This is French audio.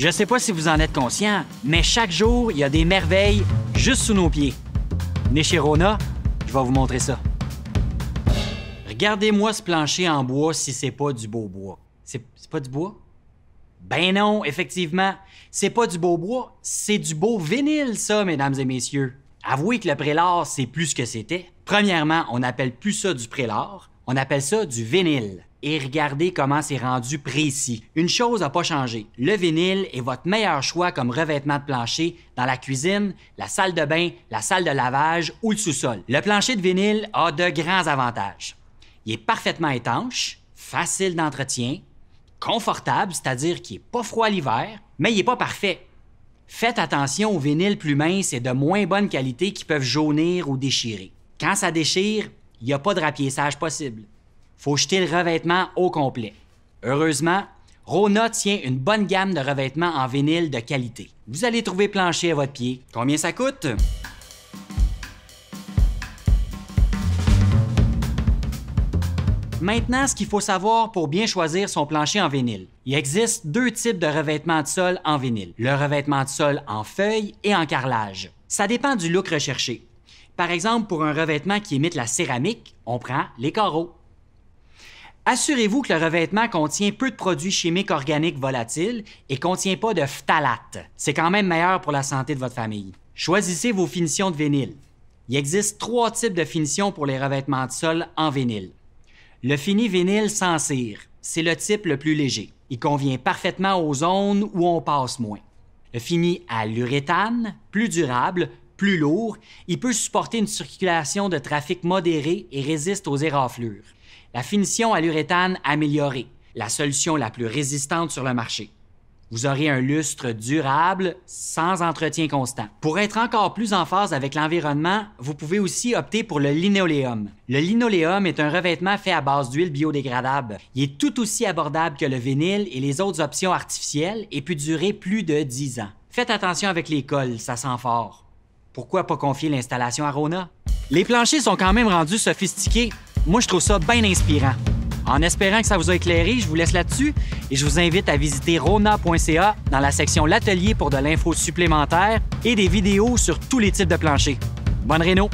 Je sais pas si vous en êtes conscient, mais chaque jour, il y a des merveilles juste sous nos pieds. Venez chez je vais vous montrer ça. Regardez-moi ce plancher en bois si c'est pas du beau bois. C'est pas du bois? Ben non, effectivement. C'est pas du beau bois, c'est du beau vinyle, ça, mesdames et messieurs. Avouez que le prélard, c'est plus ce que c'était. Premièrement, on n'appelle plus ça du prélard. On appelle ça du vinyle. Et regardez comment c'est rendu précis. Une chose n'a pas changé. Le vinyle est votre meilleur choix comme revêtement de plancher dans la cuisine, la salle de bain, la salle de lavage ou le sous-sol. Le plancher de vinyle a de grands avantages. Il est parfaitement étanche, facile d'entretien, confortable, c'est-à-dire qu'il n'est pas froid l'hiver, mais il n'est pas parfait. Faites attention aux vinyles plus minces et de moins bonne qualité qui peuvent jaunir ou déchirer. Quand ça déchire, il n'y a pas de rapiessage possible. Faut jeter le revêtement au complet. Heureusement, Rona tient une bonne gamme de revêtements en vinyle de qualité. Vous allez trouver plancher à votre pied. Combien ça coûte? Maintenant, ce qu'il faut savoir pour bien choisir son plancher en vinyle. Il existe deux types de revêtements de sol en vinyle. Le revêtement de sol en feuille et en carrelage. Ça dépend du look recherché. Par exemple, pour un revêtement qui imite la céramique, on prend les carreaux. Assurez-vous que le revêtement contient peu de produits chimiques organiques volatiles et contient pas de phtalates. C'est quand même meilleur pour la santé de votre famille. Choisissez vos finitions de vinyle. Il existe trois types de finitions pour les revêtements de sol en vinyle. Le fini vinyle sans cire, c'est le type le plus léger. Il convient parfaitement aux zones où on passe moins. Le fini à l'uréthane, plus durable, plus lourd, il peut supporter une circulation de trafic modérée et résiste aux éraflures. La finition à l'uréthane améliorée, la solution la plus résistante sur le marché. Vous aurez un lustre durable sans entretien constant. Pour être encore plus en phase avec l'environnement, vous pouvez aussi opter pour le linoléum. Le linoléum est un revêtement fait à base d'huile biodégradable. Il est tout aussi abordable que le vinyle et les autres options artificielles et peut durer plus de 10 ans. Faites attention avec les cols, ça sent fort. Pourquoi pas confier l'installation à Rona? Les planchers sont quand même rendus sophistiqués. Moi, je trouve ça bien inspirant. En espérant que ça vous a éclairé, je vous laisse là-dessus et je vous invite à visiter rona.ca dans la section L'atelier pour de l'info supplémentaire et des vidéos sur tous les types de planchers. Bonne réno!